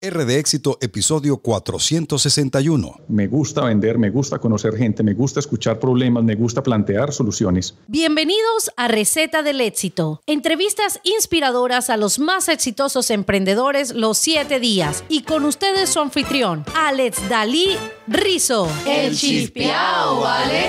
R de éxito, episodio 461. Me gusta vender, me gusta conocer gente, me gusta escuchar problemas, me gusta plantear soluciones. Bienvenidos a Receta del Éxito. Entrevistas inspiradoras a los más exitosos emprendedores los siete días. Y con ustedes su anfitrión, Alex Dalí Rizo. El chispiao, ¿vale?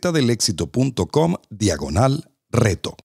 éxito.com diagonal reto.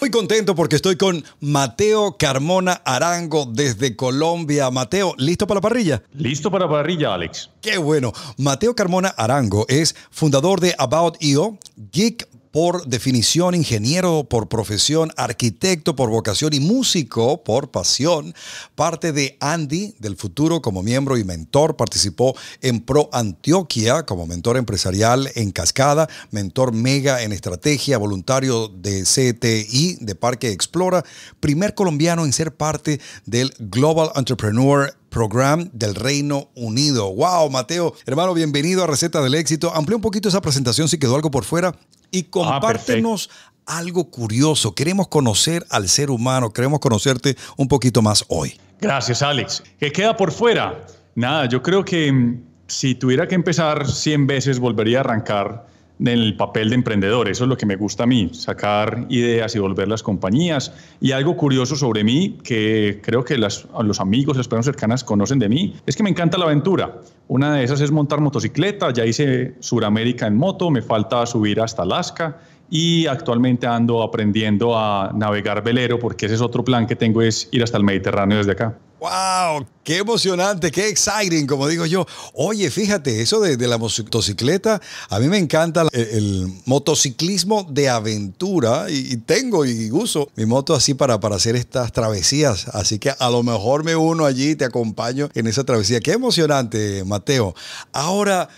Muy contento porque estoy con Mateo Carmona Arango desde Colombia. Mateo, ¿listo para la parrilla? Listo para la parrilla, Alex. Qué bueno. Mateo Carmona Arango es fundador de About.io, Geek por definición, ingeniero por profesión, arquitecto por vocación y músico por pasión. Parte de Andy del futuro como miembro y mentor. Participó en Pro Antioquia como mentor empresarial en Cascada, mentor mega en estrategia, voluntario de CTI de Parque Explora, primer colombiano en ser parte del Global Entrepreneur Program del Reino Unido. ¡Wow, Mateo! Hermano, bienvenido a Receta del Éxito. Amplía un poquito esa presentación si quedó algo por fuera y ah, compártenos algo curioso. Queremos conocer al ser humano, queremos conocerte un poquito más hoy. Gracias, Alex. ¿Qué queda por fuera? Nada, yo creo que mm, si tuviera que empezar 100 veces, volvería a arrancar el papel de emprendedor. Eso es lo que me gusta a mí, sacar ideas y volver las compañías. Y algo curioso sobre mí, que creo que los amigos, las personas cercanas conocen de mí, es que me encanta la aventura. Una de esas es montar motocicleta, ya hice Suramérica en moto, me falta subir hasta Alaska y actualmente ando aprendiendo a navegar velero porque ese es otro plan que tengo, es ir hasta el Mediterráneo desde acá. ¡Wow! ¡Qué emocionante! ¡Qué exciting! Como digo yo. Oye, fíjate, eso de, la motocicleta, a mí me encanta el, motociclismo de aventura y, tengo y uso mi moto así para, para hacer estas travesías. Así que a lo mejor me uno allí y te acompaño en esa travesía. ¡Qué emocionante, Mateo! Ahora...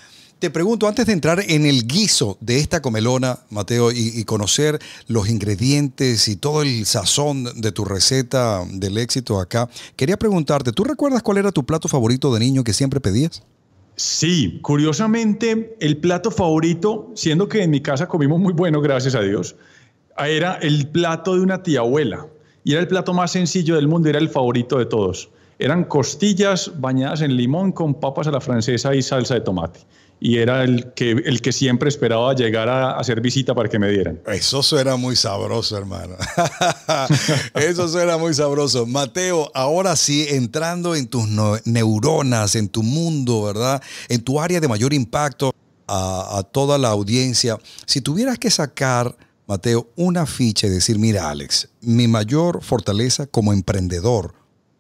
Te pregunto, antes de entrar en el guiso de esta comelona, Mateo, y, conocer los ingredientes y todo el sazón de tu receta del éxito acá, quería preguntarte, ¿tú recuerdas cuál era tu plato favorito de niño que siempre pedías? Sí, curiosamente, el plato favorito, siendo que en mi casa comimos muy bueno, gracias a Dios, era el plato de una tía abuela. Y era el plato más sencillo del mundo, era el favorito de todos. Eran costillas bañadas en limón con papas a la francesa y salsa de tomate y era el que, el que siempre esperaba llegar a, hacer visita para que me dieran. Eso suena muy sabroso, hermano. Eso suena muy sabroso. Mateo, ahora sí, entrando en tus neuronas, en tu mundo, ¿verdad? En tu área de mayor impacto a toda la audiencia, si tuvieras que sacar... Mateo, una ficha y decir, mira Alex, mi mayor fortaleza como emprendedor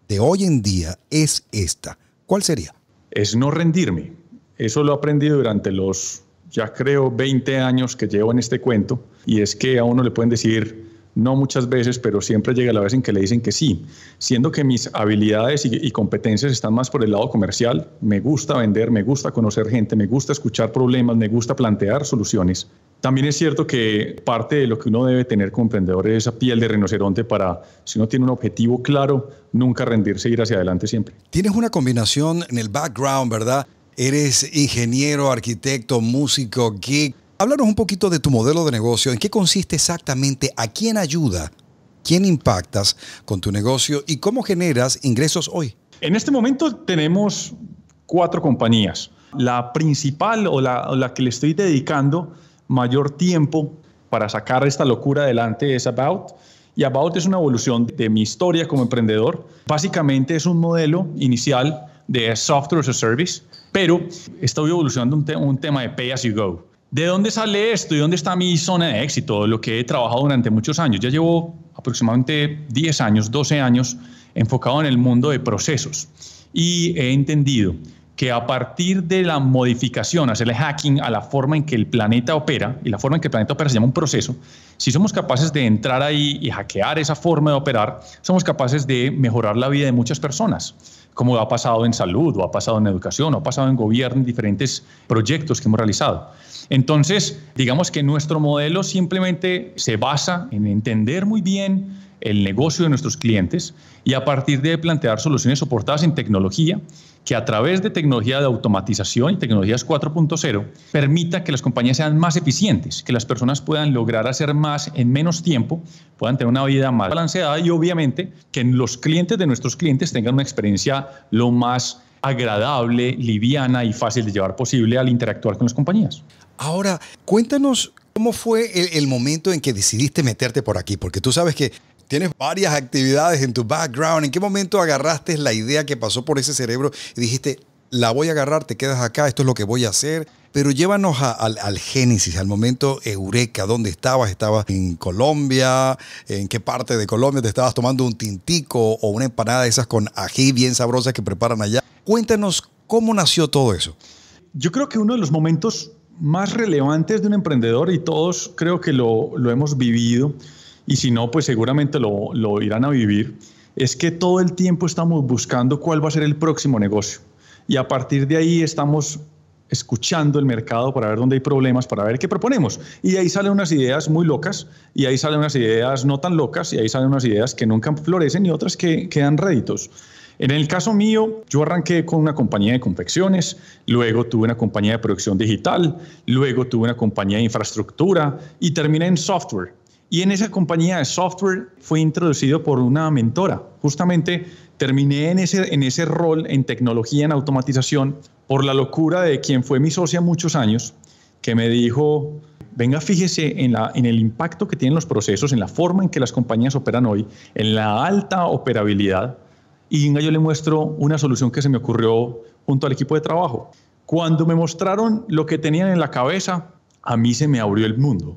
de hoy en día es esta. ¿Cuál sería? Es no rendirme. Eso lo he aprendido durante los, ya creo, 20 años que llevo en este cuento, y es que a uno le pueden decir no muchas veces, pero siempre llega la vez en que le dicen que sí, siendo que mis habilidades y, competencias están más por el lado comercial, me gusta vender, me gusta conocer gente, me gusta escuchar problemas, me gusta plantear soluciones, también es cierto que parte de lo que uno debe tener como emprendedor es esa piel de rinoceronte para, si uno tiene un objetivo claro, nunca rendirse e ir hacia adelante siempre. Tienes una combinación en el background, ¿verdad? Eres ingeniero, arquitecto, músico, geek. Háblanos un poquito de tu modelo de negocio, en qué consiste exactamente, a quién ayuda, quién impactas con tu negocio y cómo generas ingresos hoy. En este momento tenemos cuatro compañías. La principal o la, o la que le estoy dedicando mayor tiempo para sacar esta locura adelante es About. Y About es una evolución de mi historia como emprendedor. Básicamente es un modelo inicial de software as a service pero estado evolucionando un, un tema de pay as you go. ¿De dónde sale esto y dónde está mi zona de éxito? Lo que he trabajado durante muchos años. Ya llevo aproximadamente 10 años, 12 años enfocado en el mundo de procesos y he entendido que a partir de la modificación, hacerle hacking a la forma en que el planeta opera, y la forma en que el planeta opera se llama un proceso, si somos capaces de entrar ahí y hackear esa forma de operar, somos capaces de mejorar la vida de muchas personas como ha pasado en salud, o ha pasado en educación, o ha pasado en gobierno, en diferentes proyectos que hemos realizado. Entonces, digamos que nuestro modelo simplemente se basa en entender muy bien el negocio de nuestros clientes y a partir de plantear soluciones soportadas en tecnología que a través de tecnología de automatización y tecnologías 4.0 permita que las compañías sean más eficientes, que las personas puedan lograr hacer más en menos tiempo, puedan tener una vida más balanceada y obviamente que los clientes de nuestros clientes tengan una experiencia lo más agradable, liviana y fácil de llevar posible al interactuar con las compañías. Ahora, cuéntanos ¿Cómo fue el, el, momento en que decidiste meterte por aquí? Porque tú sabes que Tienes varias actividades en tu background. ¿En qué momento agarraste la idea que pasó por ese cerebro y dijiste, la voy a agarrar, te quedas acá, esto es lo que voy a hacer? Pero llévanos al, génesis, al momento eureka, ¿dónde estabas? ¿Estabas en Colombia? ¿En qué parte de Colombia te estabas tomando un tintico o una empanada de esas con ají bien sabrosas que preparan allá? Cuéntanos cómo nació todo eso. Yo creo que uno de los momentos más relevantes de un emprendedor, y todos creo que lo, lo hemos vivido, y si no, pues seguramente lo, irán a vivir, es que todo el tiempo estamos buscando cuál va a ser el próximo negocio. Y a partir de ahí estamos escuchando el mercado para ver dónde hay problemas, para ver qué proponemos. Y ahí salen unas ideas muy locas, y ahí salen unas ideas no tan locas, y ahí salen unas ideas que nunca florecen y otras que, quedan dan réditos. En el caso mío, yo arranqué con una compañía de confecciones, luego tuve una compañía de producción digital, luego tuve una compañía de infraestructura y terminé en software. Y en esa compañía de software fui introducido por una mentora. Justamente terminé en ese, en ese rol en tecnología, en automatización, por la locura de quien fue mi socia muchos años, que me dijo, venga, fíjese en, la, en el impacto que tienen los procesos, en la forma en que las compañías operan hoy, en la alta operabilidad. Y venga, yo le muestro una solución que se me ocurrió junto al equipo de trabajo. Cuando me mostraron lo que tenían en la cabeza, a mí se me abrió el mundo.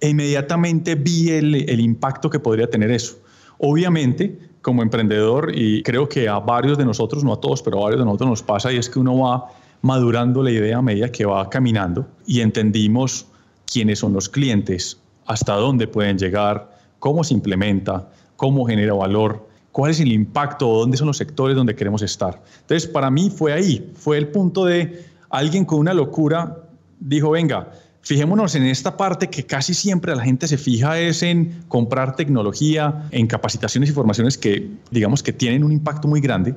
E inmediatamente vi el, el impacto que podría tener eso. Obviamente, como emprendedor, y creo que a varios de nosotros, no a todos, pero a varios de nosotros nos pasa, y es que uno va madurando la idea media, que va caminando y entendimos quiénes son los clientes, hasta dónde pueden llegar, cómo se implementa, cómo genera valor, cuál es el impacto, dónde son los sectores donde queremos estar. Entonces, para mí fue ahí, fue el punto de alguien con una locura dijo, venga, Fijémonos en esta parte que casi siempre la gente se fija es en comprar tecnología, en capacitaciones y formaciones que digamos que tienen un impacto muy grande,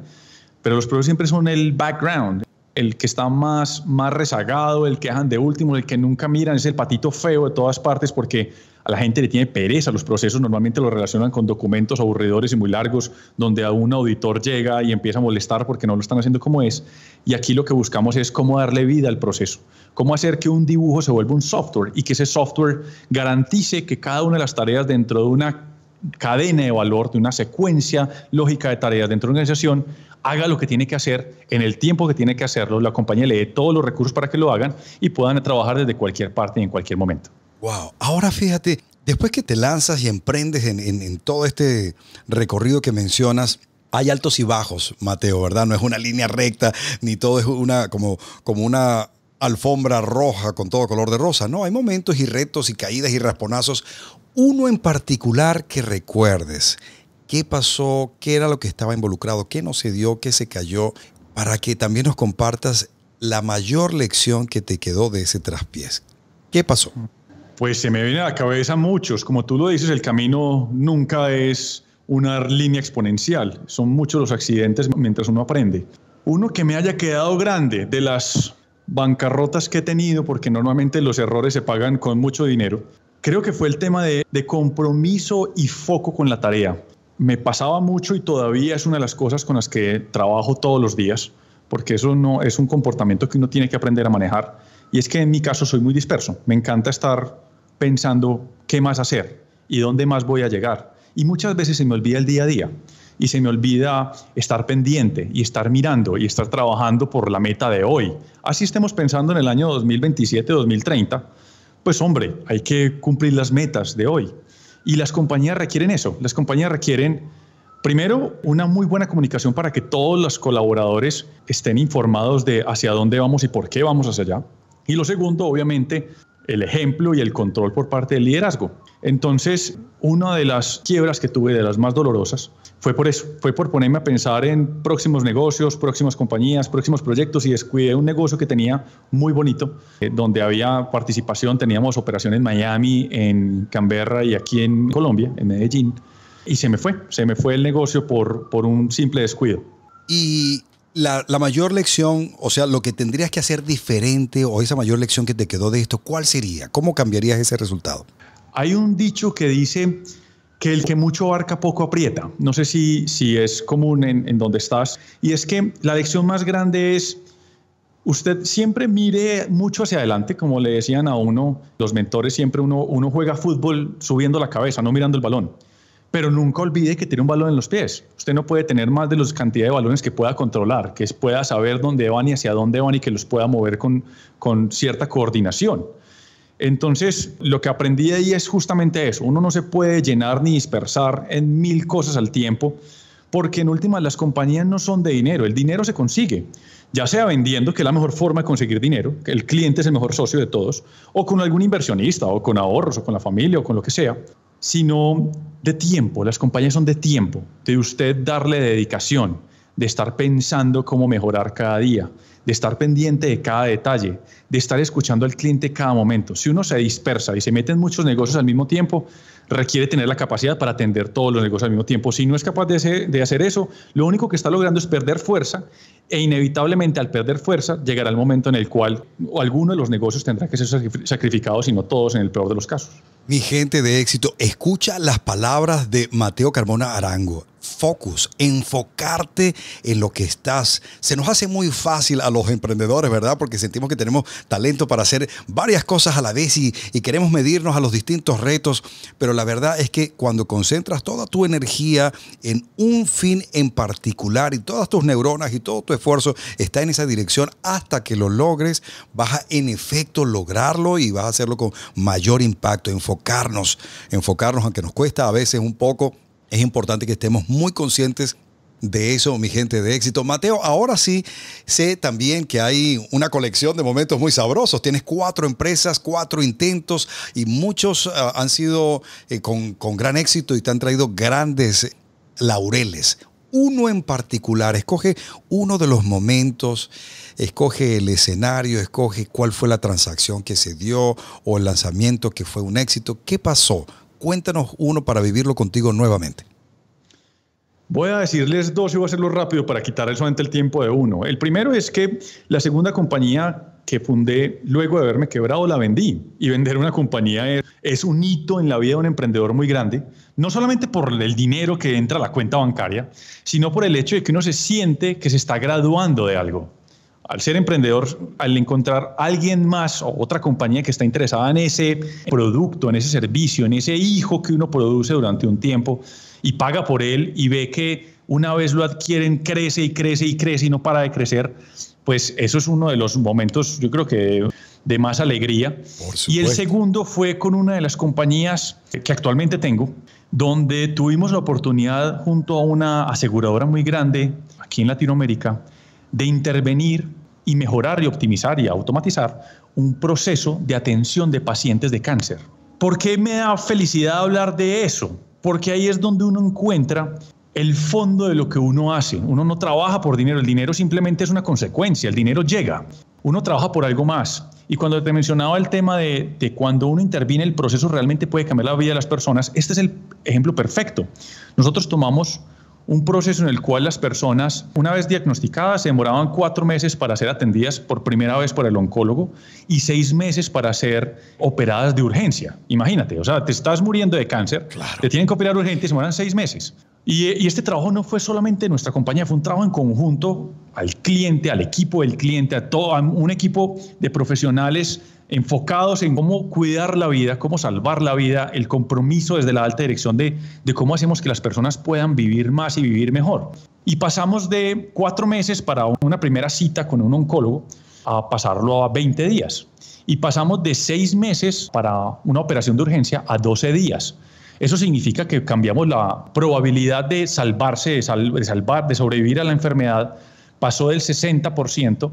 pero los problemas siempre son el background, el que está más, más rezagado, el que dejan de último, el que nunca miran, es el patito feo de todas partes porque a la gente le tiene pereza, los procesos normalmente los relacionan con documentos aburridores y muy largos, donde a un auditor llega y empieza a molestar porque no lo están haciendo como es. Y aquí lo que buscamos es cómo darle vida al proceso, cómo hacer que un dibujo se vuelva un software y que ese software garantice que cada una de las tareas dentro de una cadena de valor, de una secuencia lógica de tareas dentro de una organización, haga lo que tiene que hacer en el tiempo que tiene que hacerlo, la compañía le dé todos los recursos para que lo hagan y puedan trabajar desde cualquier parte y en cualquier momento. Wow, ahora fíjate, después que te lanzas y emprendes en, todo este recorrido que mencionas, hay altos y bajos, Mateo, ¿verdad? No es una línea recta, ni todo es una como, como una alfombra roja con todo color de rosa. No, hay momentos y retos y caídas y rasponazos. Uno en particular que recuerdes. ¿Qué pasó? ¿Qué era lo que estaba involucrado? ¿Qué no se dio? ¿Qué se cayó? Para que también nos compartas la mayor lección que te quedó de ese traspiés. ¿Qué pasó? Mm. Pues se me viene a la cabeza muchos. Como tú lo dices, el camino nunca es una línea exponencial. Son muchos los accidentes mientras uno aprende. Uno que me haya quedado grande de las bancarrotas que he tenido, porque normalmente los errores se pagan con mucho dinero, creo que fue el tema de, compromiso y foco con la tarea. Me pasaba mucho y todavía es una de las cosas con las que trabajo todos los días, porque eso no es un comportamiento que uno tiene que aprender a manejar. Y es que en mi caso soy muy disperso. Me encanta estar pensando qué más hacer y dónde más voy a llegar. Y muchas veces se me olvida el día a día y se me olvida estar pendiente y estar mirando y estar trabajando por la meta de hoy. Así estemos pensando en el año 2027-2030, pues hombre, hay que cumplir las metas de hoy. Y las compañías requieren eso. Las compañías requieren, primero, una muy buena comunicación para que todos los colaboradores estén informados de hacia dónde vamos y por qué vamos hacia allá. Y lo segundo, obviamente, el ejemplo y el control por parte del liderazgo. Entonces, una de las quiebras que tuve, de las más dolorosas, fue por eso, fue por ponerme a pensar en próximos negocios, próximas compañías, próximos proyectos y descuidé un negocio que tenía muy bonito, eh, donde había participación, teníamos operaciones en Miami, en Canberra y aquí en Colombia, en Medellín, y se me fue, se me fue el negocio por, por un simple descuido. Y la, mayor lección, o sea, lo que tendrías que hacer diferente o esa mayor lección que te quedó de esto, ¿cuál sería? ¿Cómo cambiarías ese resultado? Hay un dicho que dice que el que mucho abarca poco aprieta. No sé si, si es común en, en donde estás. Y es que la lección más grande es, usted siempre mire mucho hacia adelante, como le decían a uno, los mentores, siempre uno juega fútbol subiendo la cabeza, no mirando el balón pero nunca olvide que tiene un balón en los pies. Usted no puede tener más de la cantidad de balones que pueda controlar, que pueda saber dónde van y hacia dónde van y que los pueda mover con, cierta coordinación. Entonces, lo que aprendí ahí es justamente eso. Uno no se puede llenar ni dispersar en mil cosas al tiempo, porque en última las compañías no son de dinero, el dinero se consigue, ya sea vendiendo, que es la mejor forma de conseguir dinero, que el cliente es el mejor socio de todos, o con algún inversionista, o con ahorros, o con la familia, o con lo que sea, sino de tiempo. Las compañías son de tiempo, de usted darle dedicación, de estar pensando cómo mejorar cada día, de estar pendiente de cada detalle, de estar escuchando al cliente cada momento. Si uno se dispersa y se mete en muchos negocios al mismo tiempo, requiere tener la capacidad para atender todos los negocios al mismo tiempo. Si no es capaz de hacer, eso, lo único que está logrando es perder fuerza e inevitablemente al perder fuerza llegará el momento en el cual alguno de los negocios tendrá que ser sacrificado, sino no todos en el peor de los casos. Mi gente de éxito, escucha las palabras de Mateo Carmona Arango focus, enfocarte en lo que estás. Se nos hace muy fácil a los emprendedores, ¿verdad? Porque sentimos que tenemos talento para hacer varias cosas a la vez y, y queremos medirnos a los distintos retos, pero la verdad es que cuando concentras toda tu energía en un fin en particular y todas tus neuronas y todo tu esfuerzo está en esa dirección hasta que lo logres, vas a en efecto lograrlo y vas a hacerlo con mayor impacto, enfocarnos, enfocarnos aunque nos cuesta a veces un poco es importante que estemos muy conscientes de eso, mi gente de éxito. Mateo, ahora sí sé también que hay una colección de momentos muy sabrosos. Tienes cuatro empresas, cuatro intentos y muchos ah, han sido eh, con gran éxito y te han traído grandes laureles. Uno en particular, escoge uno de los momentos, escoge el escenario, escoge cuál fue la transacción que se dio o el lanzamiento que fue un éxito. ¿Qué pasó? Cuéntanos uno para vivirlo contigo nuevamente. Voy a decirles dos y voy a hacerlo rápido para quitar solamente el tiempo de uno. El primero es que la segunda compañía que fundé luego de haberme quebrado la vendí. Y vender una compañía es, es, un hito en la vida de un emprendedor muy grande, no solamente por el dinero que entra a la cuenta bancaria, sino por el hecho de que uno se siente que se está graduando de algo al ser emprendedor, al encontrar alguien más o otra compañía que está interesada en ese producto, en ese servicio, en ese hijo que uno produce durante un tiempo y paga por él y ve que una vez lo adquieren, crece y crece y crece y no para de crecer, pues eso es uno de los momentos, yo creo que de, más alegría. Y el segundo fue con una de las compañías que actualmente tengo, donde tuvimos la oportunidad junto a una aseguradora muy grande aquí en Latinoamérica de intervenir y mejorar y optimizar y automatizar un proceso de atención de pacientes de cáncer. ¿Por qué me da felicidad hablar de eso? Porque ahí es donde uno encuentra el fondo de lo que uno hace. Uno no trabaja por dinero, el dinero simplemente es una consecuencia, el dinero llega, uno trabaja por algo más. Y cuando te mencionaba el tema de, de cuando uno interviene, el proceso realmente puede cambiar la vida de las personas, este es el ejemplo perfecto. Nosotros tomamos un proceso en el cual las personas, una vez diagnosticadas, se demoraban cuatro meses para ser atendidas por primera vez por el oncólogo y seis meses para ser operadas de urgencia. Imagínate, o sea, te estás muriendo de cáncer, te tienen que operar urgente y se demoran seis meses. Y, este trabajo no fue solamente nuestra compañía, fue un trabajo en conjunto al cliente, al equipo del cliente, a todo, un equipo de profesionales enfocados en cómo cuidar la vida, cómo salvar la vida, el compromiso desde la alta dirección de, cómo hacemos que las personas puedan vivir más y vivir mejor. Y pasamos de cuatro meses para una primera cita con un oncólogo a pasarlo a 20 días. Y pasamos de seis meses para una operación de urgencia a 12 días. Eso significa que cambiamos la probabilidad de salvarse, salvar, de sobrevivir a la enfermedad, pasó del 60%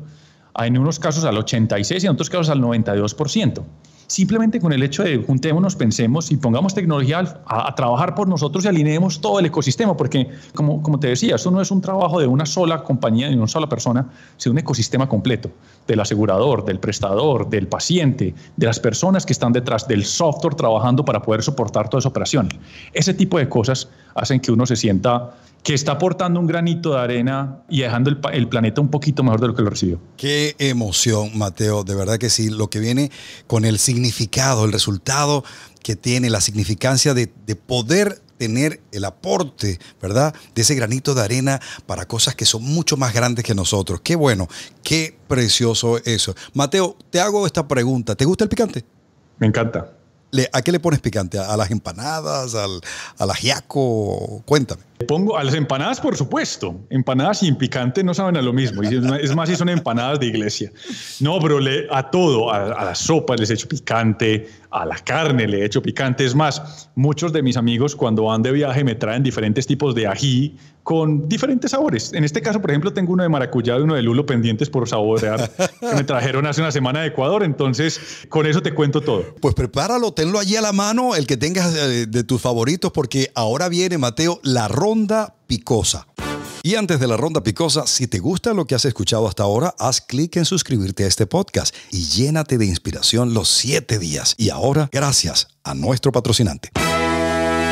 en unos casos al 86 y en otros casos al 92%. Simplemente con el hecho de juntémonos, pensemos y pongamos tecnología a, trabajar por nosotros y alineemos todo el ecosistema, porque como, como te decía, esto no es un trabajo de una sola compañía, de una sola persona, sino un ecosistema completo, del asegurador, del prestador, del paciente, de las personas que están detrás del software trabajando para poder soportar todas esa operaciones. Ese tipo de cosas hacen que uno se sienta que está aportando un granito de arena y dejando el, planeta un poquito mejor de lo que lo recibió. Qué emoción, Mateo, de verdad que sí, lo que viene con el significado, el resultado que tiene, la significancia de, poder tener el aporte, ¿verdad? De ese granito de arena para cosas que son mucho más grandes que nosotros. Qué bueno, qué precioso eso. Mateo, te hago esta pregunta. ¿Te gusta el picante? Me encanta. ¿A qué le pones picante? ¿A las empanadas? ¿Al, al ajiaco? Cuéntame. Pongo a las empanadas, por supuesto. Empanadas sin picante no saben a lo mismo. Es más, si son empanadas de iglesia. No, pero a todo, a, la sopa sopas les hecho picante, a la carne le he hecho picante. Es más, muchos de mis amigos cuando van de viaje me traen diferentes tipos de ají con diferentes sabores. En este caso, por ejemplo, tengo uno de maracuyá y uno de lulo pendientes por saborear que me trajeron hace una semana de Ecuador. Entonces, con eso te cuento todo. Pues prepáralo, tenlo allí a la mano, el que tengas de, eh, de tus favoritos, porque ahora viene, Mateo, la ropa ronda picosa. Y antes de la ronda picosa, si te gusta lo que has escuchado hasta ahora, haz clic en suscribirte a este podcast y llénate de inspiración los 7 días. Y ahora, gracias a nuestro patrocinante.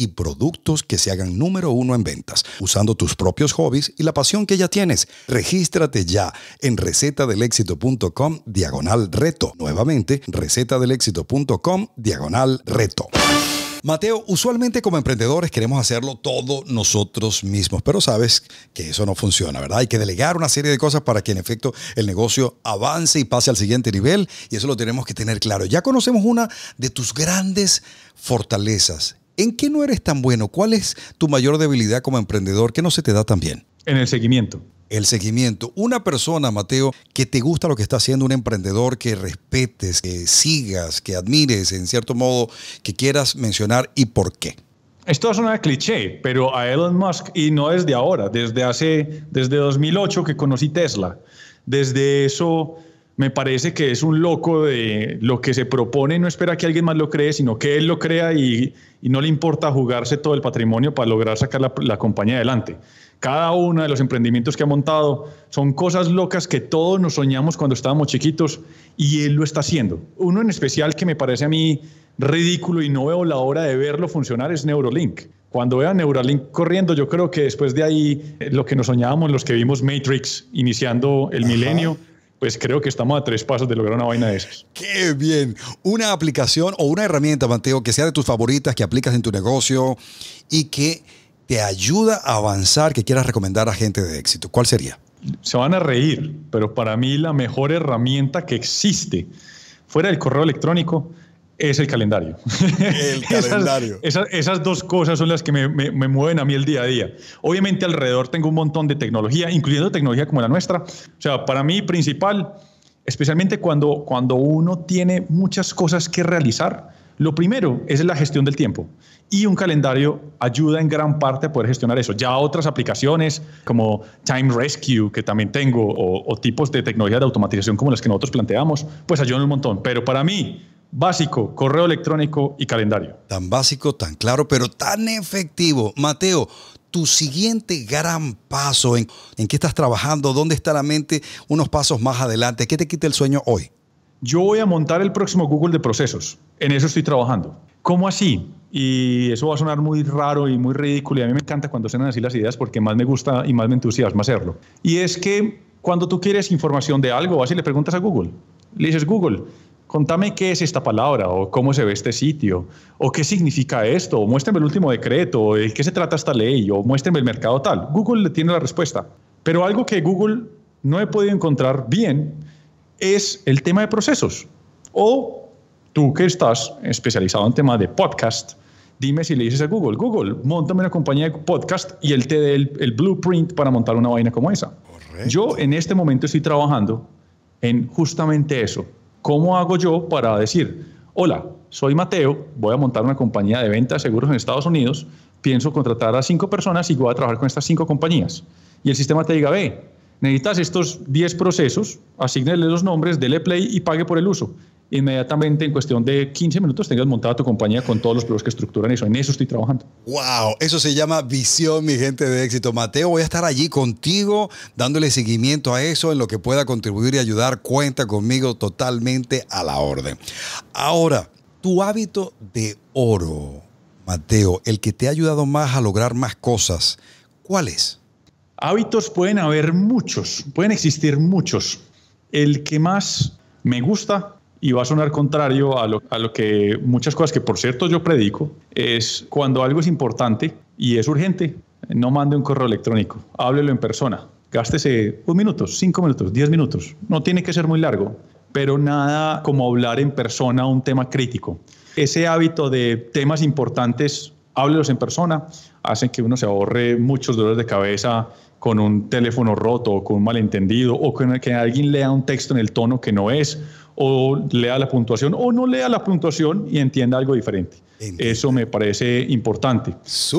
y productos que se hagan número uno en ventas, usando tus propios hobbies y la pasión que ya tienes. Regístrate ya en recetadelexito.com diagonal reto. Nuevamente, recetadelexito.com diagonal reto. Mateo, usualmente como emprendedores queremos hacerlo todo nosotros mismos, pero sabes que eso no funciona, ¿verdad? Hay que delegar una serie de cosas para que en efecto el negocio avance y pase al siguiente nivel y eso lo tenemos que tener claro. Ya conocemos una de tus grandes fortalezas ¿En qué no eres tan bueno? ¿Cuál es tu mayor debilidad como emprendedor? ¿Qué no se te da tan bien? En el seguimiento. El seguimiento. Una persona, Mateo, que te gusta lo que está haciendo, un emprendedor que respetes, que sigas, que admires, en cierto modo, que quieras mencionar y por qué. Esto es una cliché, pero a Elon Musk, y no desde ahora, desde hace, desde 2008 que conocí Tesla, desde eso me parece que es un loco de lo que se propone, no espera que alguien más lo cree, sino que él lo crea y, no le importa jugarse todo el patrimonio para lograr sacar la, compañía adelante. Cada uno de los emprendimientos que ha montado son cosas locas que todos nos soñamos cuando estábamos chiquitos y él lo está haciendo. Uno en especial que me parece a mí ridículo y no veo la hora de verlo funcionar es Neurolink. Cuando vea Neuralink corriendo, yo creo que después de ahí eh, lo que nos soñábamos los que vimos Matrix iniciando el milenio pues creo que estamos a tres pasos de lograr una vaina de esas. ¡Qué bien! Una aplicación o una herramienta, Mateo, que sea de tus favoritas, que aplicas en tu negocio y que te ayuda a avanzar, que quieras recomendar a gente de éxito. ¿Cuál sería? Se van a reír, pero para mí la mejor herramienta que existe fuera del correo electrónico es el calendario. El calendario. esas, dos cosas son las que me, mueven a mí el día a día. Obviamente alrededor tengo un montón de tecnología, incluyendo tecnología como la nuestra. O sea, para mí principal, especialmente cuando, cuando uno tiene muchas cosas que realizar, lo primero es la gestión del tiempo. Y un calendario ayuda en gran parte a poder gestionar eso. Ya otras aplicaciones como Time Rescue, que también tengo, o, o tipos de tecnología de automatización como las que nosotros planteamos, pues ayudan un montón. Pero para mí, Básico, correo electrónico y calendario. Tan básico, tan claro, pero tan efectivo. Mateo, tu siguiente gran paso, en, qué estás trabajando, dónde está la mente, unos pasos más adelante, ¿qué te quita el sueño hoy? Yo voy a montar el próximo Google de procesos. En eso estoy trabajando. ¿Cómo así? Y eso va a sonar muy raro y muy ridículo. Y a mí me encanta cuando suenan así las ideas porque más me gusta y más me entusiasma hacerlo. Y es que cuando tú quieres información de algo, así le preguntas a Google. Le dices, Google, contame qué es esta palabra o cómo se ve este sitio o qué significa esto o muéstrame el último decreto o de qué se trata esta ley o muéstrame el mercado tal. Google le tiene la respuesta. Pero algo que Google no he podido encontrar bien es el tema de procesos. O tú que estás especializado en tema de podcast, dime si le dices a Google, Google, montame una compañía de podcast y él te dé el, blueprint para montar una vaina como esa. Yo en este momento estoy trabajando en justamente eso, ¿Cómo hago yo para decir, hola, soy Mateo, voy a montar una compañía de venta de seguros en Estados Unidos, pienso contratar a cinco personas y voy a trabajar con estas cinco compañías? Y el sistema te diga, ve, necesitas estos 10 procesos, asignale los nombres, dele play y pague por el uso inmediatamente en cuestión de 15 minutos tengas montada tu compañía con todos los pelos que estructuran eso. En eso estoy trabajando. ¡Wow! Eso se llama visión, mi gente de éxito. Mateo, voy a estar allí contigo dándole seguimiento a eso en lo que pueda contribuir y ayudar. Cuenta conmigo totalmente a la orden. Ahora, tu hábito de oro, Mateo, el que te ha ayudado más a lograr más cosas, ¿cuál es? Hábitos pueden haber muchos, pueden existir muchos. El que más me gusta y va a sonar contrario a lo, a lo, que muchas cosas que por cierto yo predico, es cuando algo es importante y es urgente, no mande un correo electrónico, háblelo en persona, gástese un minuto, cinco minutos, diez minutos, no tiene que ser muy largo, pero nada como hablar en persona un tema crítico. Ese hábito de temas importantes, háblelos en persona, hacen que uno se ahorre muchos dolores de cabeza con un teléfono roto, o con un malentendido, o con que alguien lea un texto en el tono que no es, o lea la puntuación o no lea la puntuación y entienda algo diferente. Eso me parece importante.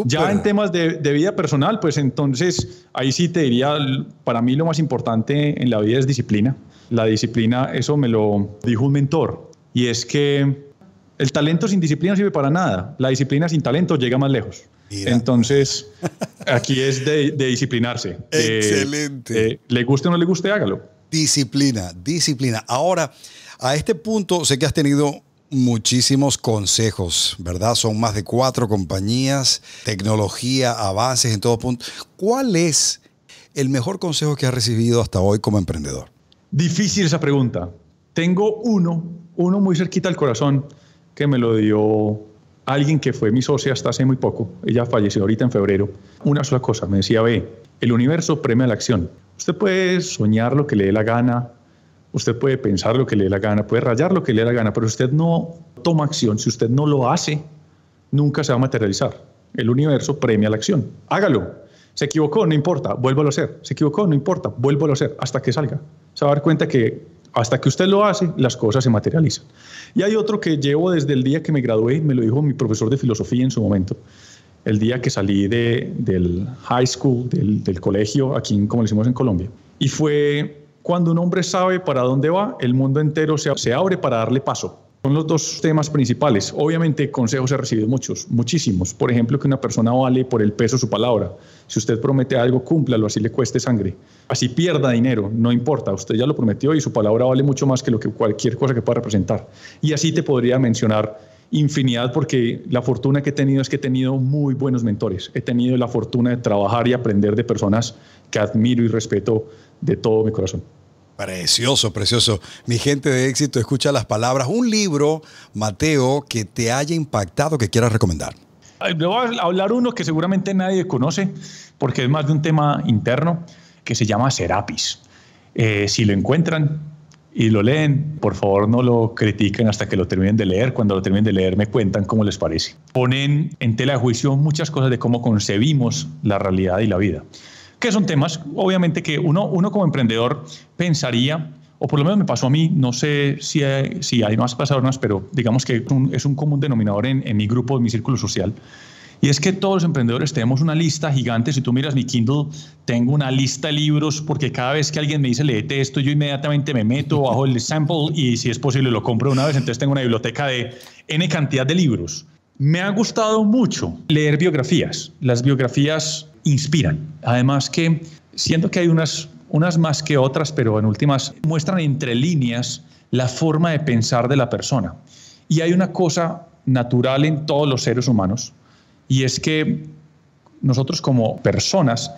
Ya en temas de, vida personal, pues entonces ahí sí te diría, para mí lo más importante en la vida es disciplina. La disciplina, eso me lo dijo un mentor, y es que el talento sin disciplina sirve para nada, la disciplina sin talento llega más lejos. Entonces, aquí es de, disciplinarse. Excelente. le guste o no le guste, hágalo. Disciplina, disciplina. Ahora, a este punto sé que has tenido muchísimos consejos, ¿verdad? Son más de cuatro compañías, tecnología, avances en todo punto. ¿Cuál es el mejor consejo que has recibido hasta hoy como emprendedor? Difícil esa pregunta. Tengo uno, uno muy cerquita al corazón, que me lo dio alguien que fue mi socia hasta hace muy poco. Ella falleció ahorita en febrero. Una sola cosa, me decía, ve, el universo premia la acción. Usted puede soñar lo que le dé la gana, Usted puede pensar lo que le dé la gana, puede rayar lo que le dé la gana, pero si usted no toma acción, si usted no lo hace, nunca se va a materializar. El universo premia la acción. Hágalo. Se equivocó, no importa, vuélvalo a hacer. Se equivocó, no importa, vuélvalo a hacer hasta que salga. Se va a dar cuenta que hasta que usted lo hace, las cosas se materializan. Y hay otro que llevo desde el día que me gradué, me lo dijo mi profesor de filosofía en su momento. El día que salí de, del high school, del, del colegio, aquí como lo hicimos en Colombia. Y fue cuando un hombre sabe para dónde va, el mundo entero se abre para darle paso. Son los dos temas principales. Obviamente, consejos he recibido muchos, muchísimos. Por ejemplo, que una persona vale por el peso su palabra. Si usted promete algo, cúmplalo, así le cueste sangre. Así pierda dinero, no importa. Usted ya lo prometió y su palabra vale mucho más que, lo que cualquier cosa que pueda representar. Y así te podría mencionar infinidad porque la fortuna que he tenido es que he tenido muy buenos mentores. He tenido la fortuna de trabajar y aprender de personas que admiro y respeto de todo mi corazón. Precioso, precioso. Mi gente de éxito, escucha las palabras. Un libro, Mateo, que te haya impactado, que quieras recomendar. Le voy a hablar uno que seguramente nadie conoce, porque es más de un tema interno, que se llama Serapis. Eh, si lo encuentran y lo leen, por favor no lo critiquen hasta que lo terminen de leer. Cuando lo terminen de leer me cuentan cómo les parece. Ponen en tela de juicio muchas cosas de cómo concebimos la realidad y la vida que son temas, obviamente, que uno, uno como emprendedor pensaría, o por lo menos me pasó a mí, no sé si hay, si hay más pero digamos que es un, común denominador en, en mi grupo, en mi círculo social. Y es que todos los emprendedores tenemos una lista gigante. Si tú miras mi Kindle, tengo una lista de libros porque cada vez que alguien me dice leete esto, yo inmediatamente me meto, bajo el sample y si es posible lo compro una vez. Entonces tengo una biblioteca de N cantidad de libros. Me ha gustado mucho leer biografías. Las biografías inspiran. Además que siento que hay unas, unas más que otras, pero en últimas muestran entre líneas la forma de pensar de la persona. Y hay una cosa natural en todos los seres humanos, y es que nosotros como personas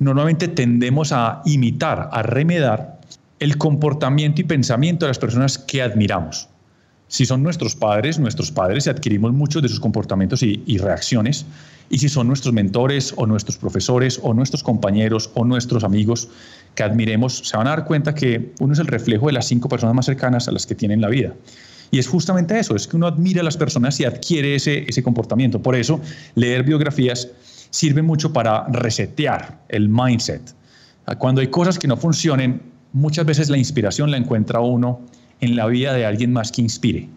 normalmente tendemos a imitar, a remedar el comportamiento y pensamiento de las personas que admiramos. Si son nuestros padres, nuestros padres adquirimos muchos de sus comportamientos y reacciones y si son nuestros mentores o nuestros profesores o nuestros compañeros o nuestros amigos que admiremos, se van a dar cuenta que uno es el reflejo de las cinco personas más cercanas a las que tienen la vida. Y es justamente eso, es que uno admira a las personas y adquiere ese, ese comportamiento. Por eso, leer biografías sirve mucho para resetear el mindset. Cuando hay cosas que no funcionen, muchas veces la inspiración la encuentra uno en la vida de alguien más que inspire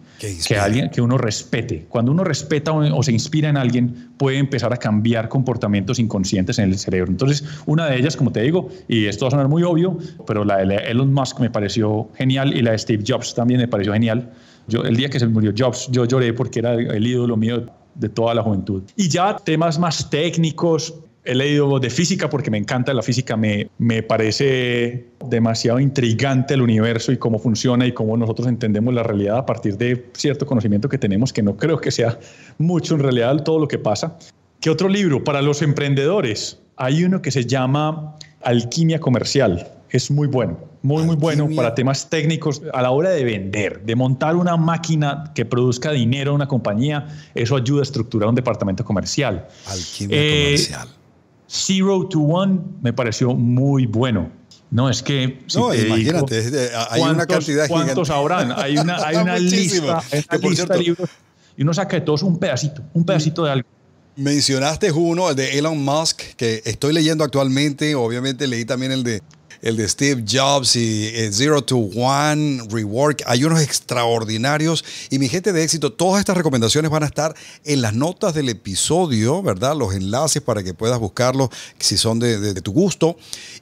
que alguien que uno respete. Cuando uno respeta o, se inspira en alguien, puede empezar a cambiar comportamientos inconscientes en el cerebro. Entonces, una de ellas, como te digo, y esto va a sonar muy obvio, pero la de Elon Musk me pareció genial y la de Steve Jobs también me pareció genial. Yo, el día que se murió Jobs, yo lloré porque era el ídolo mío de toda la juventud. Y ya temas más técnicos, He leído de física porque me encanta la física, me, me parece demasiado intrigante el universo y cómo funciona y cómo nosotros entendemos la realidad a partir de cierto conocimiento que tenemos, que no creo que sea mucho en realidad todo lo que pasa. ¿Qué otro libro? Para los emprendedores, hay uno que se llama Alquimia Comercial. Es muy bueno, muy, muy bueno para temas técnicos a la hora de vender, de montar una máquina que produzca dinero a una compañía. Eso ayuda a estructurar un departamento comercial. Alquimia eh, Comercial Zero to One me pareció muy bueno. No, es que. no, imagínate, hay una cantidad ¿Cuántos gigante? habrán? Hay una, hay una lista, hay una lista Y uno saca de todos un pedacito, un pedacito de algo. Mencionaste uno, el de Elon Musk, que estoy leyendo actualmente. Obviamente leí también el de el de Steve Jobs y el eh, Zero to One, Rework. Hay unos extraordinarios. Y mi gente de éxito, todas estas recomendaciones van a estar en las notas del episodio, ¿verdad? Los enlaces para que puedas buscarlos si son de tu gusto.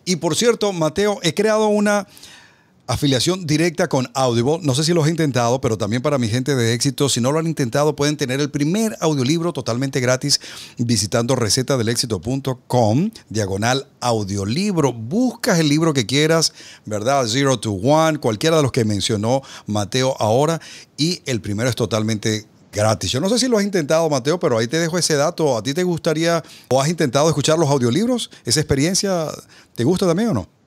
Y por cierto, Mateo, he creado una Afiliación directa con Audible. No sé si lo has intentado, pero también para mi gente de éxito, si no lo han intentado, pueden tener el primer audiolibro totalmente gratis visitando recetadelexito.com, diagonal audiolibro. Buscas el libro que quieras, ¿verdad? Zero to One, cualquiera de los que mencionó Mateo ahora, y el primero es totalmente gratis. Yo no sé si lo has intentado, Mateo, pero ahí te dejo ese dato. ¿A ti te gustaría o has intentado escuchar los audiolibros? ¿Esa experiencia te gusta también o no?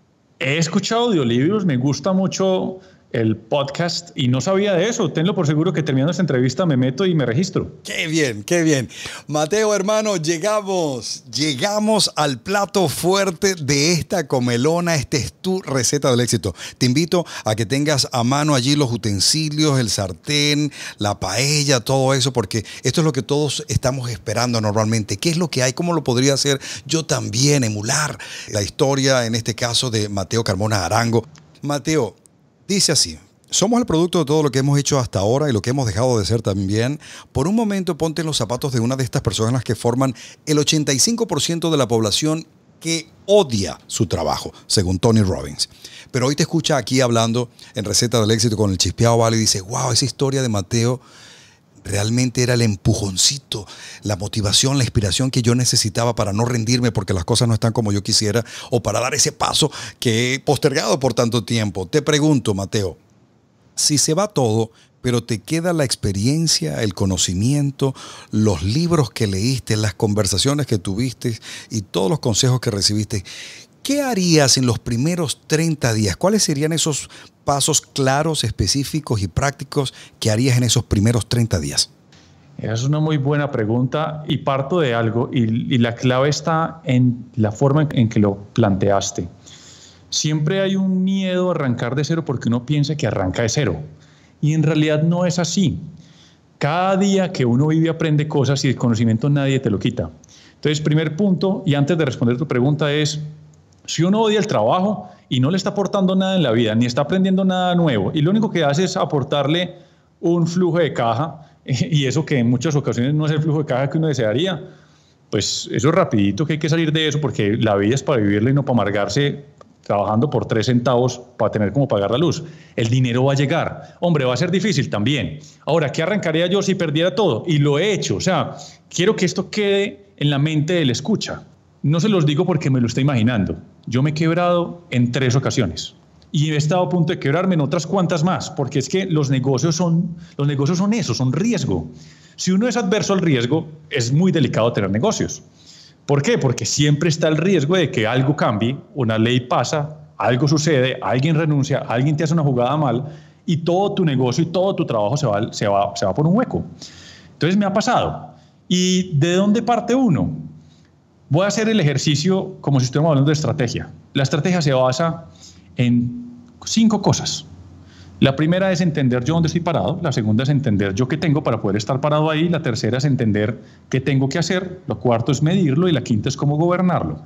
He escuchado audiolibros, me gusta mucho el podcast y no sabía de eso. Tenlo por seguro que terminando esta entrevista me meto y me registro. Qué bien, qué bien. Mateo, hermano, llegamos, llegamos al plato fuerte de esta comelona. Esta es tu receta del éxito. Te invito a que tengas a mano allí los utensilios, el sartén, la paella, todo eso, porque esto es lo que todos estamos esperando normalmente. ¿Qué es lo que hay? ¿Cómo lo podría hacer yo también? Emular la historia, en este caso, de Mateo Carmona Arango. Mateo, Dice así, somos el producto de todo lo que hemos hecho hasta ahora y lo que hemos dejado de ser también. Por un momento ponte en los zapatos de una de estas personas que forman el 85% de la población que odia su trabajo, según Tony Robbins. Pero hoy te escucha aquí hablando en Receta del Éxito con el Chispeado Vale y dice, wow, esa historia de Mateo realmente era el empujoncito, la motivación, la inspiración que yo necesitaba para no rendirme porque las cosas no están como yo quisiera o para dar ese paso que he postergado por tanto tiempo. Te pregunto, Mateo, si se va todo, pero te queda la experiencia, el conocimiento, los libros que leíste, las conversaciones que tuviste y todos los consejos que recibiste, ¿Qué harías en los primeros 30 días? ¿Cuáles serían esos pasos claros, específicos y prácticos que harías en esos primeros 30 días? Es una muy buena pregunta y parto de algo y, y la clave está en la forma en que lo planteaste. Siempre hay un miedo a arrancar de cero porque uno piensa que arranca de cero y en realidad no es así. Cada día que uno vive aprende cosas y el conocimiento nadie te lo quita. Entonces, primer punto, y antes de responder tu pregunta, es si uno odia el trabajo y no le está aportando nada en la vida, ni está aprendiendo nada nuevo, y lo único que hace es aportarle un flujo de caja, y eso que en muchas ocasiones no es el flujo de caja que uno desearía, pues eso es rapidito que hay que salir de eso, porque la vida es para vivirla y no para amargarse trabajando por tres centavos para tener como pagar la luz. El dinero va a llegar. Hombre, va a ser difícil también. Ahora, ¿qué arrancaría yo si perdiera todo? Y lo he hecho. O sea, quiero que esto quede en la mente del escucha. No se los digo porque me lo estoy imaginando. Yo me he quebrado en tres ocasiones y he estado a punto de quebrarme en otras cuantas más, porque es que los negocios son, los negocios son eso, son riesgo. Si uno es adverso al riesgo, es muy delicado tener negocios. ¿Por qué? Porque siempre está el riesgo de que algo cambie, una ley pasa, algo sucede, alguien renuncia, alguien te hace una jugada mal y todo tu negocio y todo tu trabajo se va, se va, se va por un hueco. Entonces me ha pasado. ¿Y de dónde parte uno? Voy a hacer el ejercicio como si estuviéramos hablando de estrategia. La estrategia se basa en cinco cosas. La primera es entender yo dónde estoy parado, la segunda es entender yo qué tengo para poder estar parado ahí, la tercera es entender qué tengo que hacer, lo cuarto es medirlo y la quinta es cómo gobernarlo.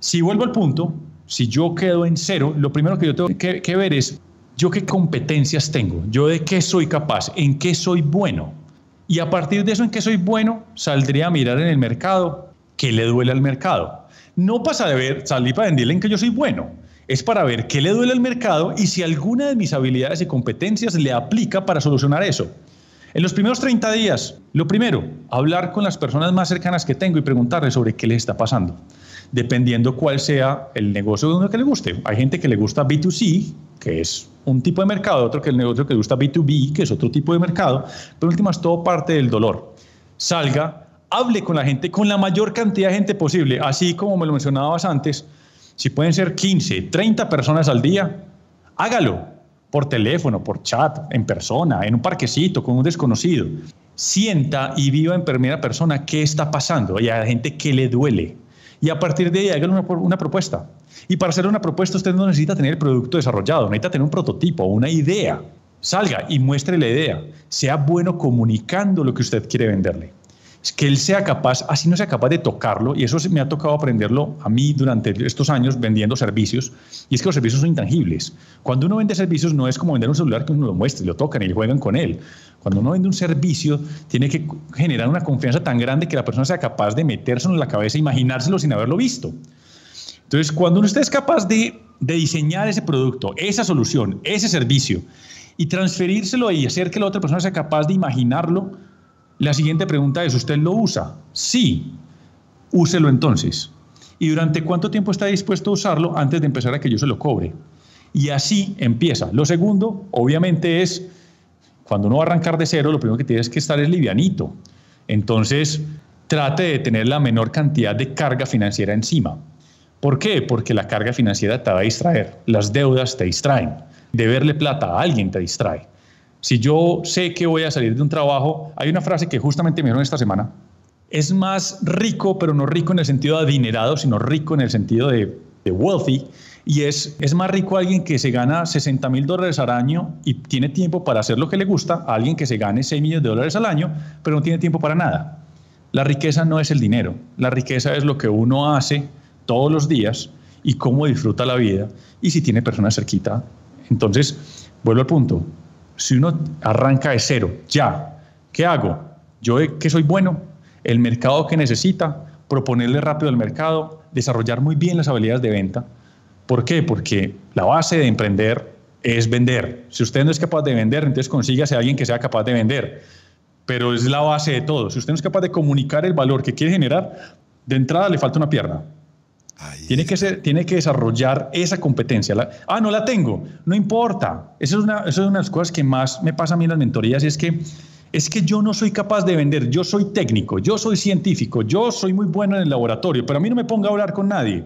Si vuelvo al punto, si yo quedo en cero, lo primero que yo tengo que, ver es yo qué competencias tengo, yo de qué soy capaz, en qué soy bueno. Y a partir de eso, en qué soy bueno, saldría a mirar en el mercado, qué le duele al mercado. No pasa de ver, salir para vendirle en que yo soy bueno, es para ver qué le duele al mercado y si alguna de mis habilidades y competencias le aplica para solucionar eso. En los primeros 30 días, lo primero, hablar con las personas más cercanas que tengo y preguntarle sobre qué le está pasando, dependiendo cuál sea el negocio de uno que le guste. Hay gente que le gusta B2C, que es un tipo de mercado, otro que el negocio que le gusta B2B, que es otro tipo de mercado, pero último es todo parte del dolor. Salga hable con la gente, con la mayor cantidad de gente posible, así como me lo mencionabas antes, si pueden ser 15, 30 personas al día, hágalo por teléfono, por chat, en persona, en un parquecito, con un desconocido. Sienta y viva en primera persona qué está pasando y a la gente que le duele. Y a partir de ahí, hágale una, propuesta. Y para hacer una propuesta, usted no necesita tener el producto desarrollado, necesita tener un prototipo, una idea. Salga y muestre la idea. Sea bueno comunicando lo que usted quiere venderle es que él sea capaz, así no sea capaz de tocarlo, y eso me ha tocado aprenderlo a mí durante estos años vendiendo servicios, y es que los servicios son intangibles. Cuando uno vende servicios no es como vender un celular que uno lo muestre lo tocan y juegan con él. Cuando uno vende un servicio, tiene que generar una confianza tan grande que la persona sea capaz de meterse en la cabeza e imaginárselo sin haberlo visto. Entonces, cuando uno es capaz de diseñar ese producto, esa solución, ese servicio, y transferírselo y hacer que la otra persona sea capaz de imaginarlo, la siguiente pregunta es, ¿usted lo usa? Sí, úselo entonces. ¿Y durante cuánto tiempo está dispuesto a usarlo antes de empezar a que yo se lo cobre? Y así empieza. Lo segundo, obviamente, es cuando uno va a arrancar de cero, lo primero que tienes que estar es livianito. Entonces, trate de tener la menor cantidad de carga financiera encima. ¿Por qué? Porque la carga financiera te va a distraer, las deudas te distraen, deberle plata a alguien te distrae. Si yo sé que voy a salir de un trabajo, hay una frase que justamente me dieron esta semana. Es más rico, pero no rico en el sentido de adinerado, sino rico en el sentido de, wealthy. Y es, es más rico alguien que se gana 60 mil dólares al año y tiene tiempo para hacer lo que le gusta, a alguien que se gane 6 millones de dólares al año, pero no tiene tiempo para nada. La riqueza no es el dinero, la riqueza es lo que uno hace todos los días y cómo disfruta la vida y si tiene personas cerquita. Entonces, vuelvo al punto, si uno arranca de cero, ya, ¿qué hago? Yo eh, que soy bueno, el mercado que necesita, proponerle rápido al mercado, desarrollar muy bien las habilidades de venta. ¿Por qué? Porque la base de emprender es vender. Si usted no es capaz de vender, entonces consígase a alguien que sea capaz de vender. Pero es la base de todo. Si usted no es capaz de comunicar el valor que quiere generar, de entrada le falta una pierna tiene, que ser, tiene que desarrollar esa competencia. ah, no la tengo, no importa. Esa es, una, de las cosas que más me pasa a mí en las mentorías y es que, es que yo no soy capaz de vender, yo soy técnico, yo soy científico, yo soy muy bueno en el laboratorio, pero a mí no me ponga a hablar con nadie.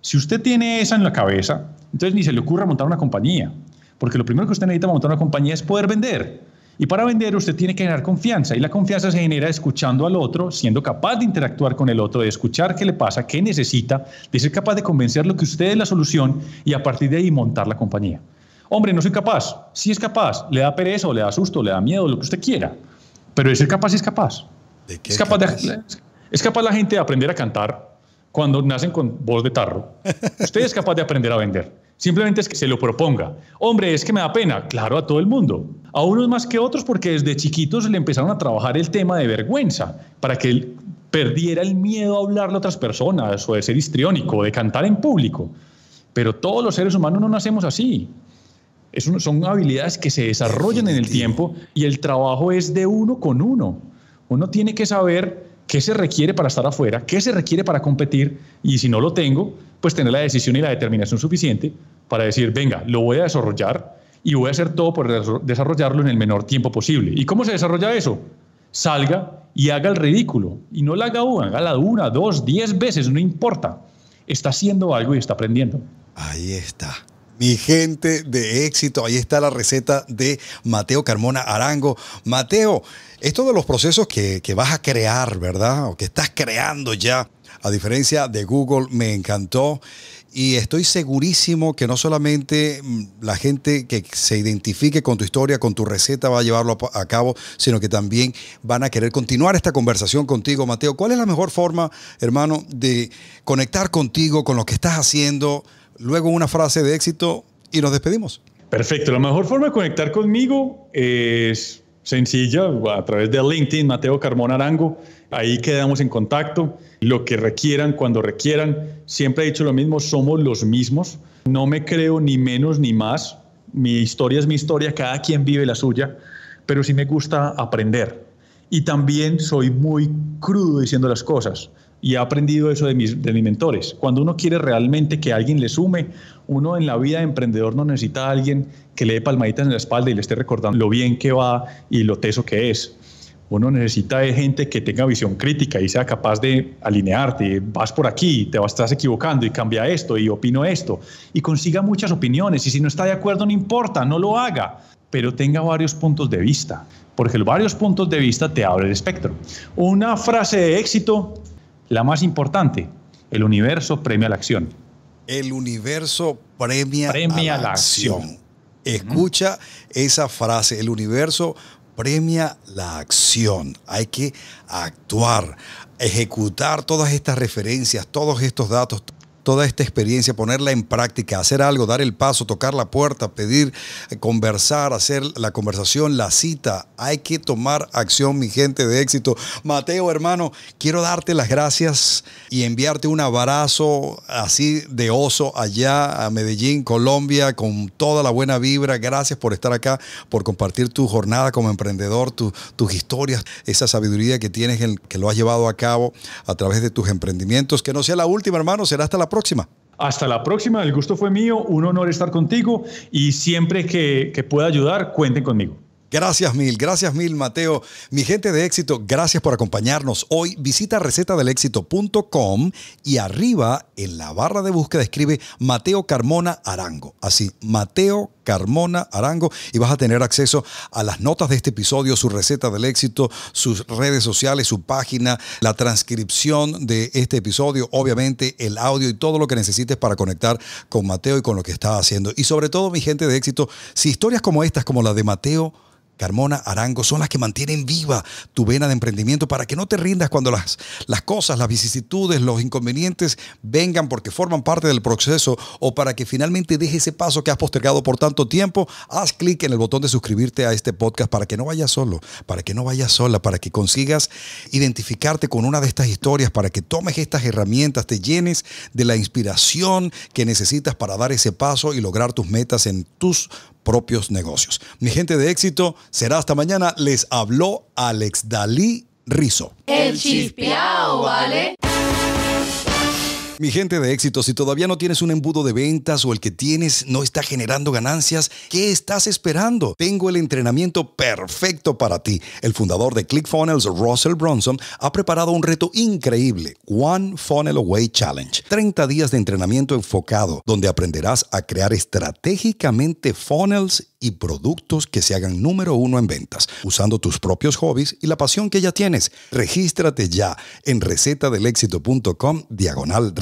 Si usted tiene esa en la cabeza, entonces ni se le ocurra montar una compañía, porque lo primero que usted necesita para montar una compañía es poder vender. Y para vender usted tiene que generar confianza y la confianza se genera escuchando al otro, siendo capaz de interactuar con el otro, de escuchar qué le pasa, qué necesita, de ser capaz de convencerlo que usted es la solución y a partir de ahí montar la compañía. Hombre, no soy capaz. Sí es capaz. Le da pereza, o le da susto, le da miedo, lo que usted quiera. Pero es ser capaz sí es capaz. ¿De qué es capaz, De, es capaz la gente de aprender a cantar cuando nacen con voz de tarro. Usted es capaz de aprender a vender. Simplemente es que se lo proponga. Hombre, es que me da pena. Claro, a todo el mundo. A unos más que a otros porque desde chiquitos le empezaron a trabajar el tema de vergüenza para que él perdiera el miedo a hablarle a otras personas o de ser histriónico, de cantar en público. Pero todos los seres humanos no nacemos así. son habilidades que se desarrollan en el tiempo y el trabajo es de uno con uno. Uno tiene que saber qué se requiere para estar afuera, qué se requiere para competir y si no lo tengo, pues tener la decisión y la determinación suficiente para decir, venga, lo voy a desarrollar y voy a hacer todo por desarrollarlo en el menor tiempo posible. ¿Y cómo se desarrolla eso? Salga y haga el ridículo. Y no la haga una, haga la una, dos, diez veces, no importa. Está haciendo algo y está aprendiendo. Ahí está. Mi gente de éxito, ahí está la receta de Mateo Carmona Arango. Mateo, esto de los procesos que, vas a crear, ¿verdad? O que estás creando ya, a diferencia de Google, me encantó. Y estoy segurísimo que no solamente mm, la gente que se identifique con tu historia, con tu receta, va a llevarlo a cabo, sino que también van a querer continuar esta conversación contigo, Mateo. ¿Cuál es la mejor forma, hermano, de conectar contigo, con lo que estás haciendo? luego una frase de éxito y nos despedimos. Perfecto, la mejor forma de conectar conmigo es sencilla, a través de LinkedIn, Mateo Carmona Arango. Ahí quedamos en contacto, lo que requieran, cuando requieran. Siempre he dicho lo mismo, somos los mismos. No me creo ni menos ni más. Mi historia es mi historia, cada quien vive la suya, pero sí me gusta aprender. Y también soy muy crudo diciendo las cosas y he aprendido eso de mis, mentores. Cuando uno quiere realmente que alguien le sume, uno en la vida de emprendedor no necesita a alguien que le dé palmaditas en la espalda y le esté recordando lo bien que va y lo teso que es. Uno necesita de gente que tenga visión crítica y sea capaz de alinearte. Vas por aquí, te estás equivocando y cambia esto y opino esto. Y consiga muchas opiniones y si no está de acuerdo no importa, no lo haga, pero tenga varios puntos de vista, porque los varios puntos de vista te abren el espectro. Una frase de éxito la más importante, el universo premia la acción. El universo premia, la, acción. Escucha esa frase, el universo premia la acción. Hay que actuar, ejecutar todas estas referencias, todos estos datos, toda esta experiencia, ponerla en práctica, hacer algo, dar el paso, tocar la puerta, pedir, eh, conversar, hacer la conversación, la cita. Hay que tomar acción, mi gente de éxito. Mateo, hermano, quiero darte las gracias y enviarte un abrazo así de oso allá a Medellín, Colombia, con toda la buena vibra. Gracias por estar acá, por compartir tu jornada como emprendedor, tus historias, esa sabiduría que tienes, que lo has llevado a cabo a través de tus emprendimientos. Que no sea la última, hermano, será hasta la próxima próxima. Hasta la próxima, el gusto fue mío, un honor estar contigo y siempre que, pueda ayudar, cuenten conmigo. Gracias mil, gracias mil Mateo. Mi gente de éxito, gracias por acompañarnos hoy. Visita recetadelexito.com y arriba en la barra de búsqueda escribe Mateo Carmona Arango. Así, Mateo Carmona Arango y vas a tener acceso a las notas de este episodio, su receta del éxito, sus redes sociales, su página, la transcripción de este episodio, obviamente el audio y todo lo que necesites para conectar con Mateo y con lo que está haciendo. Y sobre todo, mi gente de éxito, si historias como estas, como la de Mateo, Carmona, Arango, son las que mantienen viva tu vena de emprendimiento para que no te rindas cuando las, las cosas, las vicisitudes, los inconvenientes vengan porque forman parte del proceso o para que finalmente dejes ese paso que has postergado por tanto tiempo. Haz clic en el botón de suscribirte a este podcast para que no vayas solo, para que no vayas sola, para que consigas identificarte con una de estas historias, para que tomes estas herramientas, te llenes de la inspiración que necesitas para dar ese paso y lograr tus metas en tus propios negocios. Mi gente de éxito, será hasta mañana. Les habló Alex Dalí Rizo. El ¿vale? Mi gente de éxito, si todavía no tienes un embudo de ventas o el que tienes no está generando ganancias, ¿qué estás esperando? Tengo el entrenamiento perfecto para ti. El fundador de ClickFunnels, Russell Bronson, ha preparado un reto increíble, One Funnel Away Challenge. 30 días de entrenamiento enfocado, donde aprenderás a crear estratégicamente funnels y productos que se hagan número uno en ventas, usando tus propios hobbies y la pasión que ya tienes. Regístrate ya en recetadelexito.com diagonal